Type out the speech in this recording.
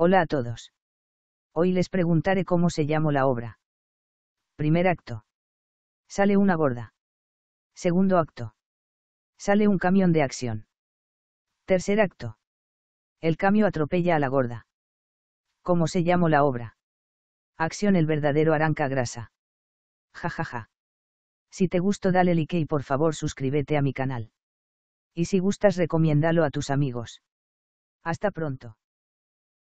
Hola a todos. Hoy les preguntaré cómo se llamó la obra. Primer acto. Sale una gorda. Segundo acto. Sale un camión de acción. Tercer acto. El cambio atropella a la gorda. ¿Cómo se llamó la obra? Acción el verdadero aranca grasa. Ja ja ja. Si te gustó dale like y por favor suscríbete a mi canal. Y si gustas recomiéndalo a tus amigos. Hasta pronto.